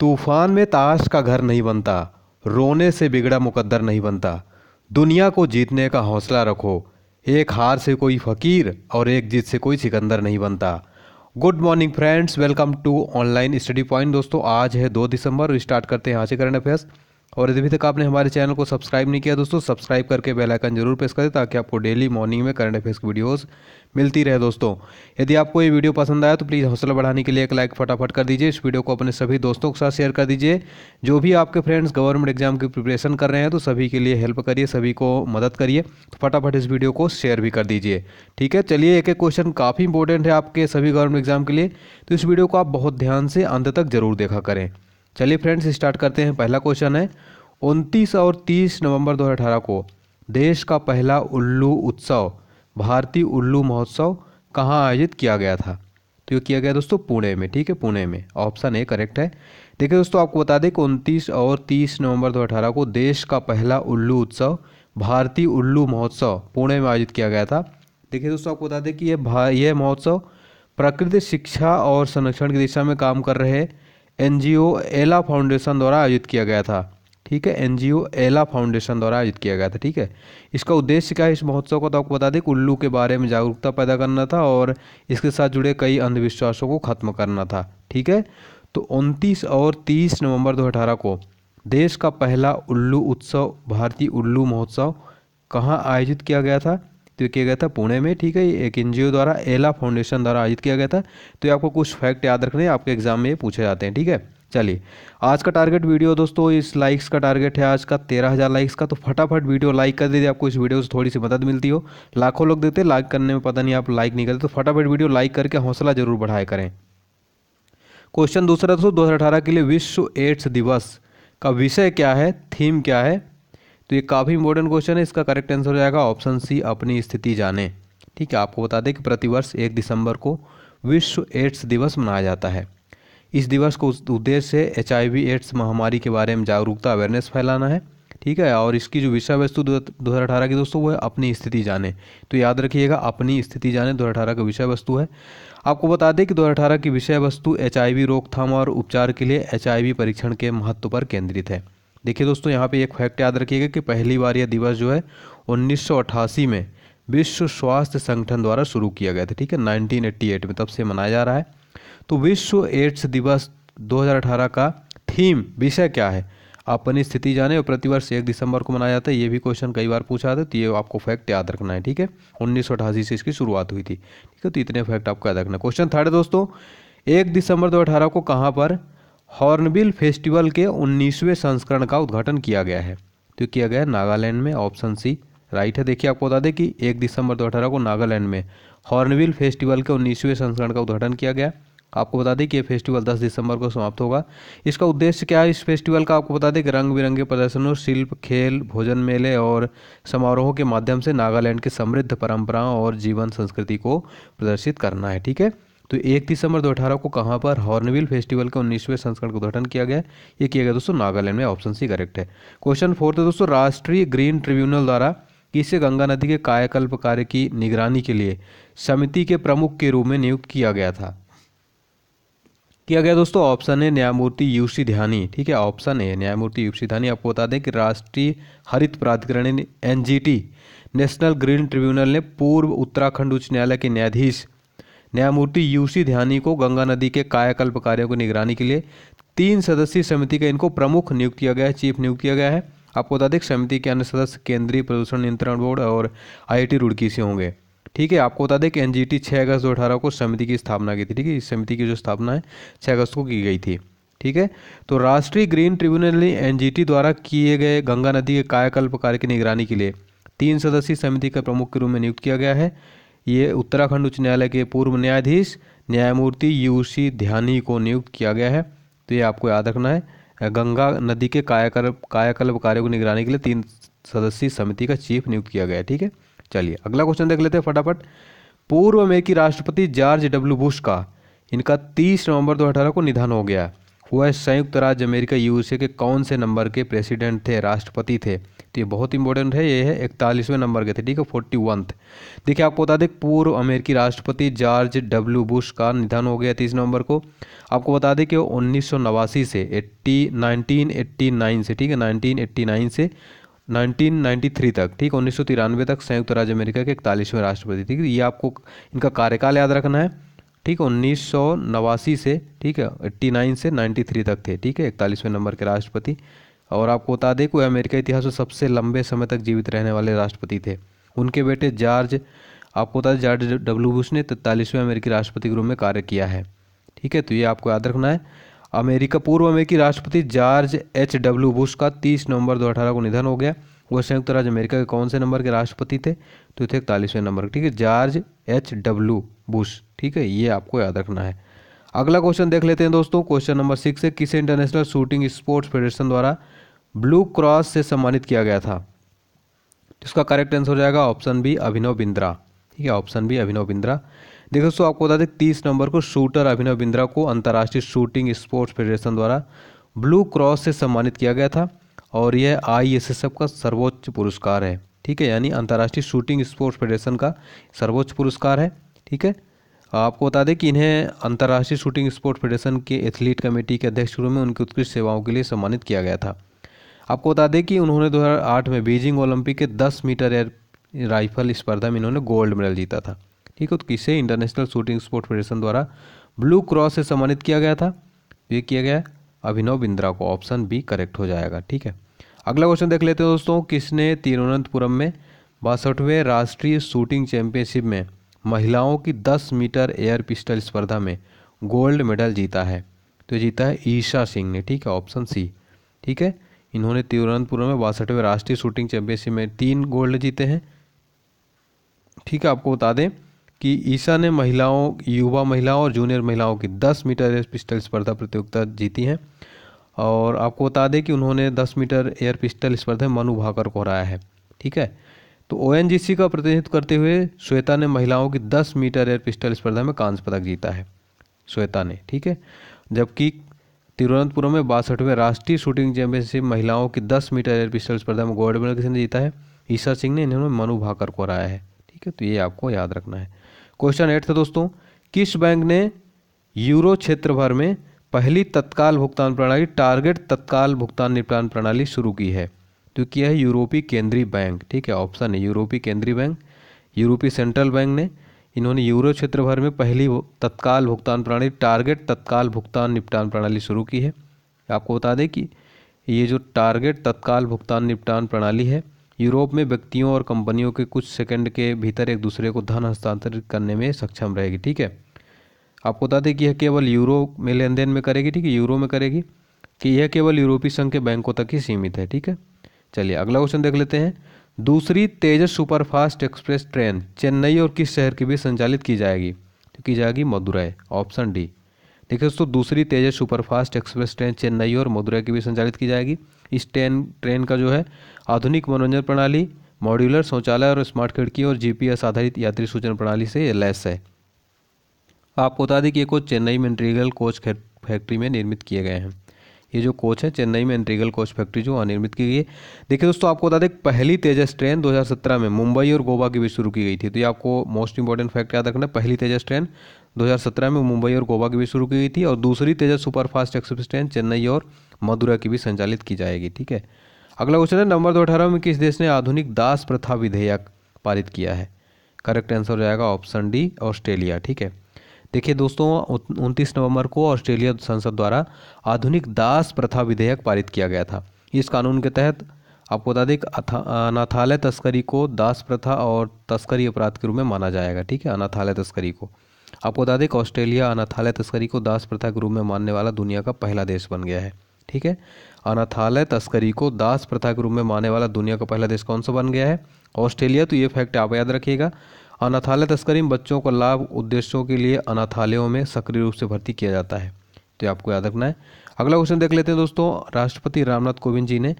तूफान में ताश का घर नहीं बनता रोने से बिगड़ा मुकद्दर नहीं बनता दुनिया को जीतने का हौसला रखो एक हार से कोई फकीर और एक जीत से कोई सिकंदर नहीं बनता good morning friends welcome to online study point दोस्तों आज है दो दिसंबर स्टार्ट करते हैं हाँ से करंट अफेयर्स और यदि अभी तक आपने हमारे चैनल को सब्सक्राइब नहीं किया दोस्तों सब्सक्राइब करके बेल आइकन जरूर प्रेस करें ताकि आपको डेली मॉर्निंग में करंट अफेयर्स की वीडियोस मिलती रहे दोस्तों यदि आपको ये वीडियो पसंद आया तो प्लीज़ हौसला बढ़ाने के लिए एक लाइक फटाफट कर दीजिए इस वीडियो को अपने सभी दोस्तों के साथ शेयर कर दीजिए जो भी आपके फ्रेंड्स गवर्नमेंट एग्जाम की प्रिपरेशन कर रहे हैं तो सभी के लिए हेल्प करिए सभी को मदद करिए तो फटाफट इस वीडियो को शेयर भी कर दीजिए ठीक है चलिए एक एक क्वेश्चन काफ़ी इंपॉर्टेंट है आपके सभी गवर्नमेंट एग्जाम के लिए तो इस वीडियो को आप बहुत ध्यान से अंत तक जरूर देखा करें चलिए फ्रेंड्स स्टार्ट करते हैं पहला क्वेश्चन है उनतीस और तीस नवंबर दो को देश का पहला उल्लू उत्सव भारतीय उल्लू महोत्सव कहाँ आयोजित किया गया था तो ये किया गया दोस्तों पुणे में ठीक है पुणे में ऑप्शन ए करेक्ट है देखिए दोस्तों आपको बता दें कि उनतीस और तीस नवंबर 2018 को देश का पहला उल्लू उत्सव भारतीय उल्लू महोत्सव पुणे में आयोजित किया गया था देखिए दोस्तों आपको बता दें कि यह भा यह महोत्सव प्रकृति शिक्षा और संरक्षण की दिशा में काम कर रहे एन एला फाउंडेशन द्वारा आयोजित किया गया था ठीक है एन एला फाउंडेशन द्वारा आयोजित किया गया था ठीक है इसका उद्देश्य क्या है इस महोत्सव का तो आपको बता दें उल्लू के बारे में जागरूकता पैदा करना था और इसके साथ जुड़े कई अंधविश्वासों को खत्म करना था ठीक है तो उनतीस और तीस नवंबर 2018 को देश का पहला उल्लू उत्सव भारतीय उल्लू महोत्सव कहाँ आयोजित किया गया था तो किया गया था पुणे में ठीक है एक एन द्वारा एला फाउंडेशन द्वारा आयोजित किया गया था तो ये आपको कुछ फैक्ट याद रखने आपके एग्जाम में ये पूछे जाते हैं ठीक है चलिए आज का टारगेट वीडियो दोस्तों इस लाइक्स का टारगेट है आज का तेरह हज़ार लाइक्स का तो फटाफट वीडियो लाइक कर दीजिए आपको इस वीडियो से थोड़ी सी मदद मिलती हो लाखों लोग देते लाइक करने में पता नहीं आप लाइक नहीं करते तो फटाफट वीडियो लाइक करके हौसला जरूर बढ़ाया करें क्वेश्चन दूसरा दोस्तों दो के लिए विश्व एड्स दिवस का विषय क्या है थीम क्या है तो ये काफ़ी इंपॉर्टेंट क्वेश्चन है इसका करेक्ट आंसर हो जाएगा ऑप्शन सी अपनी स्थिति जाने ठीक है आपको बता दें कि प्रतिवर्ष एक दिसंबर को विश्व एड्स दिवस मनाया जाता है इस दिवस को उद्देश्य से एच एड्स महामारी के बारे में जागरूकता अवेयरनेस फैलाना है ठीक है और इसकी जो विषय वस्तु दो हज़ार अठारह की दोस्तों वो है अपनी स्थिति जाने तो याद रखिएगा अपनी स्थिति जाने दो हज़ार अठारह का विषय वस्तु है आपको बता दें कि दो हज़ार अठारह की विषय वस्तु एच रोकथाम और उपचार के लिए एच परीक्षण के महत्व पर केंद्रित है देखिए दोस्तों यहाँ पे एक फैक्ट याद रखिएगा कि पहली बार यह दिवस जो है 1988 में विश्व स्वास्थ्य संगठन द्वारा शुरू किया गया था ठीक है 1988 में तब से मनाया जा रहा है तो विश्व एड्स दिवस 2018 का थीम विषय क्या है अपनी स्थिति जाने और प्रतिवर्ष एक दिसंबर को मनाया जाता है ये भी क्वेश्चन कई बार पूछा जाता है तो ये आपको फैक्ट याद रखना है ठीक है उन्नीस से इसकी शुरुआत हुई थी ठीक है तो इतने फैक्ट आपको याद रखना क्वेश्चन थर्ड दोस्तों एक दिसंबर दो को कहाँ पर हॉर्नबिल फेस्टिवल के 19वें संस्करण का उद्घाटन किया गया है तो किया गया नागालैंड में ऑप्शन सी राइट है देखिए आपको बता दें कि एक दिसंबर दो अठारह को नागालैंड में हॉर्नबिल फेस्टिवल के उन्नीसवें संस्करण का उद्घाटन किया गया आपको बता दें कि ये फेस्टिवल 10 दिसंबर को समाप्त होगा इसका उद्देश्य क्या है इस फेस्टिवल का आपको बता दें कि रंग बिरंगे प्रदर्शनों शिल्प खेल भोजन मेले और समारोहों के माध्यम से नागालैंड की समृद्ध परंपराओं और जीवन संस्कृति को प्रदर्शित करना है ठीक है तो एक दिसंबर अठारह को कहाँ पर हॉर्नविल फेस्टिवल का उन्नीसवें संस्करण का उद्घाटन किया गया ये किया गया दोस्तों नागालैंड में ऑप्शन सी करेक्ट है क्वेश्चन फोर्थ है दोस्तों राष्ट्रीय ग्रीन ट्रिब्यूनल द्वारा किसे गंगा नदी के कायाकल्प कार्य की निगरानी के लिए समिति के प्रमुख के रूप में नियुक्त किया गया था किया गया दोस्तों ऑप्शन है न्यायमूर्ति यूसी ध्यानी ठीक है ऑप्शन है न्यायमूर्ति यूसी ध्यानी आपको बता दें कि राष्ट्रीय हरित प्राधिकरण एनजीटी नेशनल ग्रीन ट्रिब्यूनल ने पूर्व उत्तराखंड उच्च न्यायालय के न्यायाधीश न्यायमूर्ति यूसी ध्यानी को गंगा नदी के कायाकल्प कार्यों की निगरानी के लिए तीन सदस्यीय समिति का इनको प्रमुख नियुक्त किया गया है चीफ नियुक्त किया गया है आपको बता दें समिति के अन्य सदस्य केंद्रीय प्रदूषण नियंत्रण बोर्ड और आई रुड़की से होंगे ठीक है आपको बता दें कि एन जी टी अगस्त दो अठारह को समिति की स्थापना की थी ठीक है इस समिति की जो स्थापना है छः अगस्त को की गई थी ठीक है तो राष्ट्रीय ग्रीन ट्रिब्यूनल ने एनजीटी द्वारा किए गए गंगा नदी के कायाकल्प कार्य की निगरानी के लिए तीन सदस्यीय समिति का प्रमुख के रूप में नियुक्त किया गया है ये उत्तराखंड उच्च न्यायालय के पूर्व न्यायाधीश न्यायमूर्ति यू सी ध्यानी को नियुक्त किया गया है तो ये आपको याद रखना है गंगा नदी के कायाकल्प कायाकल्प कार्यों की निगरानी के लिए तीन सदस्यीय समिति का चीफ नियुक्त किया गया है ठीक है चलिए अगला क्वेश्चन देख लेते हैं फटाफट पूर्व अमेरिकी राष्ट्रपति जॉर्ज डब्ल्यू बुश का इनका 30 नवंबर 2018 को निधन हो गया वह संयुक्त राज्य अमेरिका यूएसए के कौन से नंबर के प्रेसिडेंट थे राष्ट्रपति थे तो ये बहुत इंपॉर्टेंट है ये है इकतालीसवें नंबर के थे ठीक है फोर्टी वंथ देखिए आपको बता दें पूर्व अमेरिकी राष्ट्रपति जॉर्ज डब्ल्यू बुश का निधन हो गया तीस नवंबर को आपको बता दें कि सौ उन्नीस से एट्टी नाइनटीन से ठीक है नाइनटीन से 1993 तक ठीक उन्नीस तक संयुक्त राज्य अमेरिका के इकतालीसवें राष्ट्रपति ठीक ये आपको इनका कार्यकाल याद रखना है ठीक है उन्नीस से ठीक है एट्टी से 93 तक थे ठीक है इकतालीसवें नंबर के राष्ट्रपति और आपको बता दें कि अमेरिका इतिहास में सबसे लंबे समय तक जीवित रहने वाले राष्ट्रपति थे उनके बेटे जॉर्ज आपको बता दें जॉर्ज डब्ल्यू बुश ने तैतालीसवें अमेरिकी राष्ट्रपति के रूप में कार्य किया है ठीक है तो ये आपको याद रखना है अमेरिका पूर्व अमेरिकी राष्ट्रपति जॉर्ज एच डब्ल्यू बुश का तीस नवंबर दो को निधन हो गया वह संयुक्त राज्य अमेरिका के कौन से नंबर के राष्ट्रपति थे तो थे इकतालीसवें नंबर ठीक है जॉर्ज एच डब्ल्यू बुश ठीक है ये आपको याद रखना है अगला क्वेश्चन देख लेते हैं दोस्तों क्वेश्चन नंबर सिक्स है किसे इंटरनेशनल शूटिंग स्पोर्ट्स फेडरेशन द्वारा ब्लू क्रॉस से सम्मानित किया गया था जिसका करेक्ट आंसर हो जाएगा ऑप्शन बी अभिनव बिंद्रा ठीक है ऑप्शन बी अभिनव बिंद्रा देखो दोस्तों आपको बता दें तीस नंबर को शूटर अभिनव बिंद्रा को अंतर्राष्ट्रीय शूटिंग स्पोर्ट्स फेडरेशन द्वारा ब्लू क्रॉस से सम्मानित किया गया था और यह आई एस एस एफ का सर्वोच्च पुरस्कार है ठीक है यानी अंतर्राष्ट्रीय शूटिंग स्पोर्ट्स फेडरेशन का सर्वोच्च पुरस्कार है ठीक है आपको बता दें कि इन्हें अंतर्राष्ट्रीय शूटिंग स्पोर्ट्स फेडरेशन के एथलीट कमेटी के अध्यक्ष रूप में उनकी उत्कृष्ट सेवाओं के लिए सम्मानित किया गया था आपको बता दें कि उन्होंने 2008 में बीजिंग ओलंपिक के 10 मीटर एयर राइफल स्पर्धा में इन्होंने गोल्ड मेडल जीता था ठीक है तो किसे इंटरनेशनल शूटिंग स्पोर्ट फेडरेशन द्वारा ब्लू क्रॉस से सम्मानित किया गया था ये किया गया अभिनव बिंद्रा को ऑप्शन बी करेक्ट हो जाएगा ठीक है अगला क्वेश्चन देख लेते हैं दोस्तों किसने तिरुवनंतपुरम में बासठवें राष्ट्रीय शूटिंग चैंपियनशिप में महिलाओं की 10 मीटर एयर पिस्टल स्पर्धा में गोल्ड मेडल जीता है तो जीता है ईशा सिंह ने ठीक है ऑप्शन सी ठीक है इन्होंने तिरुवनंतपुरम में बासठवें राष्ट्रीय शूटिंग चैंपियनशिप में तीन गोल्ड जीते हैं ठीक है आपको बता दें कि ईशा ने महिलाओं युवा महिलाओं और जूनियर महिलाओं की 10 मीटर एयर पिस्टल स्पर्धा प्रतियोगिता जीती हैं और आपको बता दें कि उन्होंने 10 मीटर एयर पिस्टल स्पर्धा में मनु भाकर को हराया है ठीक है तो ओ का प्रतिनिधित्व करते हुए श्वेता ने महिलाओं की 10 मीटर एयर पिस्टल स्पर्धा में कांस्य पदक जीता है श्वेता ने ठीक है जबकि तिरुवनंतपुरम में बासठवें राष्ट्रीय शूटिंग चैंपियनशिप महिलाओं की दस मीटर एयर पिस्टल स्पर्धा में गोल्ड मेडल किसने जीता है ईशा सिंह ने इन्होंने मनु भाकर को हराया है ठीक है तो ये आपको याद रखना है क्वेश्चन एट था दोस्तों किस बैंक ने यूरो क्षेत्र भर में पहली तत्काल भुगतान प्रणाली टारगेट तत्काल भुगतान निपटान प्रणाली शुरू की है तो किया है यूरोपीय केंद्रीय बैंक ठीक है ऑप्शन है यूरोपीय केंद्रीय बैंक यूरोपीय सेंट्रल बैंक ने इन्होंने यूरो क्षेत्र भर में पहली तत्काल भुगतान प्रणाली टारगेट तत्काल भुगतान निपटान प्रणाली शुरू की है आपको बता दें कि ये जो टारगेट तत्काल भुगतान निपटान प्रणाली है यूरोप में व्यक्तियों और कंपनियों के कुछ सेकंड के भीतर एक दूसरे को धन हस्तांतरित करने में सक्षम रहेगी ठीक है आपको बता दें कि यह केवल यूरो में लेन देन में करेगी ठीक है यूरो में करेगी कि यह केवल यूरोपीय संघ के बैंकों तक ही सीमित है ठीक है चलिए अगला क्वेश्चन देख लेते हैं दूसरी Tejas superfast express train Chennai और किस शहर के बीच संचालित की जाएगी तो की जाएगी मदुरई ऑप्शन डी देखिए दोस्तों दूसरी Tejas superfast express train Chennai और मदुरई के बीच संचालित की जाएगी इस ट्रेन ट्रेन का जो है आधुनिक मनोरंजन प्रणाली मॉड्यूलर शौचालय और स्मार्ट खिड़की और जीपीएस आधारित यात्री सूचना प्रणाली से लैस है आपको बता दें कि ये कोच चेन्नई में इंट्रीगल कोच फैक्ट्री में निर्मित किए गए हैं ये जो कोच है चेन्नई में इंट्रीगल कोच फैक्ट्री जो अनिर्मित की गई है देखिए दोस्तों आपको बता दें पहली तेजस ट्रेन 2017 में मुंबई और गोवा के बीच शुरू की गई थी तो ये आपको मोस्ट इंपॉर्टेंट फैक्ट याद रखना पहली तेजस ट्रेन 2017 में मुंबई और गोवा के बीच शुरू की गई थी और दूसरी Tejas superfast express train Chennai और मदुरा की भी संचालित की जाएगी ठीक है अगला क्वेश्चन है नंबर दो अठारह में किस देश ने आधुनिक दास प्रथा विधेयक पारित किया है करेक्ट आंसर हो जाएगा ऑप्शन डी ऑस्ट्रेलिया ठीक है देखिए दोस्तों उनतीस नवंबर को ऑस्ट्रेलिया संसद द्वारा आधुनिक दास प्रथा विधेयक पारित किया गया था इस कानून के तहत आपको बता दें अनाथालय तस्करी को दास प्रथा और तस्करी अपराध के रूप में माना जाएगा ठीक है अनाथालय तस्करी को आपको बता दें कि ऑस्ट्रेलिया अनाथालय तस्करी को दास प्रथा के रूप में मानने वाला दुनिया का पहला देश बन गया है ठीक है अनाथालय तस्करी को दास प्रथा के रूप में मानने वाला दुनिया का पहला देश कौन सा बन गया है ऑस्ट्रेलिया तो ये फैक्ट आप याद रखिएगा अनाथालय तस्करी में बच्चों का लाभ उद्देश्यों के लिए अनाथालयों में सक्रिय रूप से भर्ती किया जाता है तो आपको याद रखना है अगला क्वेश्चन देख लेते हैं दोस्तों राष्ट्रपति रामनाथ कोविंद जी ने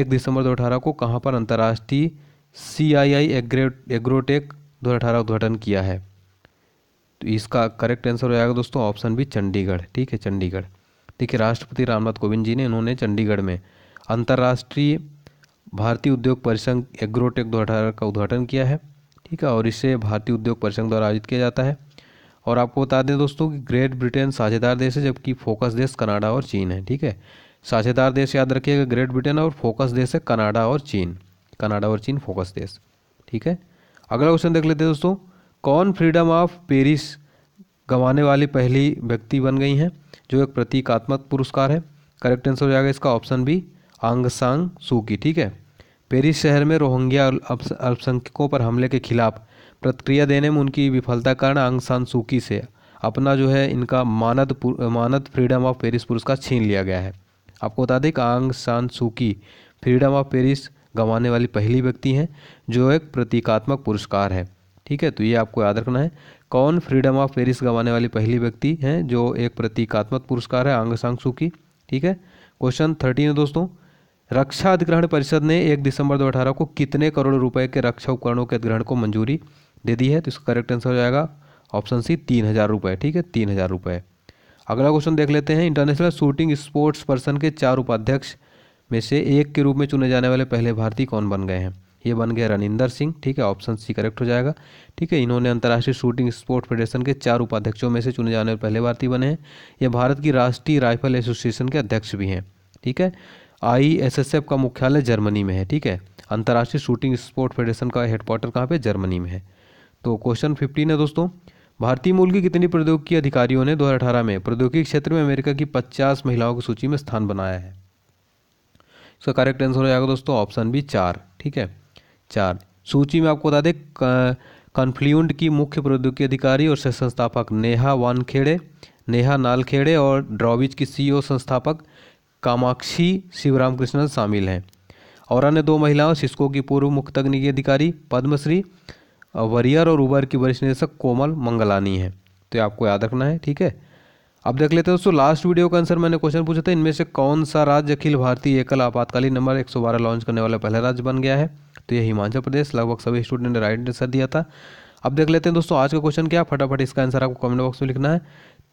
एक दिसंबर दो अठारह को कहाँ पर अंतर्राष्ट्रीय सी आई आई एग्रोटेक दो अठारह उद्घाटन किया है तो इसका करेक्ट आंसर हो जाएगा दोस्तों ऑप्शन बी चंडीगढ़ ठीक है चंडीगढ़ देखिए राष्ट्रपति रामनाथ कोविंद जी ने इन्होंने चंडीगढ़ में अंतर्राष्ट्रीय भारतीय उद्योग परिसंघ एग्रोटेक दो का उद्घाटन किया है ठीक है और इसे भारतीय उद्योग परिसंघ द्वारा आयोजित किया जाता है और आपको बता दें दोस्तों कि ग्रेट ब्रिटेन साझेदार देश है जबकि फोकस देश कनाडा और चीन है ठीक है साझेदार देश याद रखिएगा ग्रेट ब्रिटेन और फोकस देश है कनाडा और चीन कनाडा और चीन फोकस देश ठीक है अगला क्वेश्चन देख लेते हैं दोस्तों कौन फ्रीडम ऑफ पेरिस गंवाने वाली पहली व्यक्ति बन गई हैं जो एक प्रतीकात्मक पुरस्कार है करेक्ट आंसर हो जाएगा इसका ऑप्शन बी आंग सांग सू की ठीक है पेरिस शहर में रोहिंग्या अल्पसंख्यकों पर हमले के खिलाफ प्रतिक्रिया देने में उनकी विफलता कारण आंग सान सूकी से अपना जो है इनका मानद मानद फ्रीडम ऑफ पेरिस पुरस्कार छीन लिया गया है आपको बता दें कि आंग सान सूकी फ्रीडम ऑफ पेरिस गंवाने वाली पहली व्यक्ति हैं जो एक प्रतीकात्मक पुरस्कार है ठीक है तो ये आपको याद रखना है कौन फ्रीडम ऑफ पेरिस गंवाने वाली पहली व्यक्ति हैं जो एक प्रतीकात्मक पुरस्कार है आंग सांग सूकी ठीक है क्वेश्चन थर्टीन है दोस्तों रक्षा अधिग्रहण परिषद ने एक दिसंबर दो को कितने करोड़ रुपए के रक्षा उपकरणों के अधिग्रहण को मंजूरी दे दी है तो इसका करेक्ट आंसर हो जाएगा ऑप्शन सी तीन हज़ार रुपये ठीक है तीन हज़ार रुपये अगला क्वेश्चन देख लेते हैं इंटरनेशनल शूटिंग स्पोर्ट्स पर्सन के चार उपाध्यक्ष में से एक के रूप में चुने जाने वाले पहले भारतीय कौन बन गए हैं ये बन गए रनिंदर सिंह ठीक है ऑप्शन सी करेक्ट हो जाएगा ठीक है इन्होंने अंतर्राष्ट्रीय शूटिंग स्पोर्ट फेडरेशन के चार उपाध्यक्षों में से चुने जाने वाले पहले भारतीय बने हैं ये भारत की राष्ट्रीय राइफल एसोसिएशन के अध्यक्ष भी हैं ठीक है एफ का मुख्यालय जर्मनी में है ठीक है अंतर्राष्ट्रीय शूटिंग स्पोर्ट फेडरेशन का हेडक्वार्टर कहाँ पे जर्मनी में है तो क्वेश्चन फिफ्टीन है दोस्तों भारतीय मूल की कितनी प्रौद्योगिकी अधिकारियों ने 2018 में प्रौद्योगिकी क्षेत्र में अमेरिका की 50 महिलाओं की सूची में स्थान बनाया है इसका करेक्ट आंसर हो जाएगा दोस्तों ऑप्शन बी चार ठीक है चार सूची में आपको बता दें कन्फ्ल्यूंड की मुख्य प्रौद्योगिकी अधिकारी और सह संस्थापक नेहा वानखेड़े नेहा नालखेड़े और ड्रॉविच की सीईओ e संस्थापक कामाक्षी शिवराम कृष्णन शामिल हैं और अन्य दो महिलाओं सिस्को की पूर्व मुख्य तकनीकी अधिकारी पद्मश्री वरियर और उबर की वरिष्ठ निदेशक कोमल मंगलानी हैं तो आपको याद रखना है ठीक है अब देख लेते हैं दोस्तों लास्ट वीडियो का आंसर मैंने क्वेश्चन पूछा था इनमें से कौन सा राज्य अखिल भारतीय एकल आपातकालीन नंबर 112 लॉन्च करने वाला पहला राज्य बन गया है तो ये हिमाचल प्रदेश लगभग सभी स्टूडेंट ने राइट आंसर दिया था अब देख लेते हैं दोस्तों आज का क्वेश्चन क्या फटाफट इसका आंसर आपको कमेंट बॉक्स में लिखना है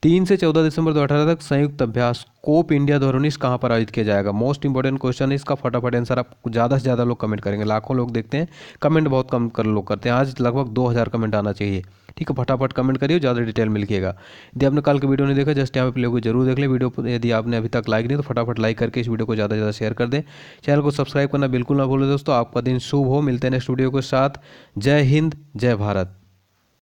तीन से चौदह दिसंबर दो तक संयुक्त अभ्यास कोप इंडिया दो कहाँ पर आयोजित किया जाएगा मोस्ट इंपॉर्टेंट क्वेश्चन है इसका फटाफट आंसर आप ज़्यादा से ज़्यादा लोग कमेंट करेंगे लाखों लोग देखते हैं कमेंट बहुत कम कर लोग करते हैं आज लगभग हज़ार कमेंट आना चाहिए ठीक है फटाफट कमेंट करिए ज़्यादा डिटेल मिलिएगा यदि आपने कल की वीडियो नहीं देखा जस्ट यहाँ पे लोग को जरूर देख ले वीडियो यदि आपने अभी तक लाइक नहीं तो फटाफट लाइक करके इस वीडियो को ज़्यादा से ज़्यादा शेयर कर दें चैनल को सब्सक्राइब करना बिल्कुल ना भूलें दोस्तों आपका दिन शुभ हो मिलते हैं नेक्स्ट वीडियो के साथ जय हिंद जय भारत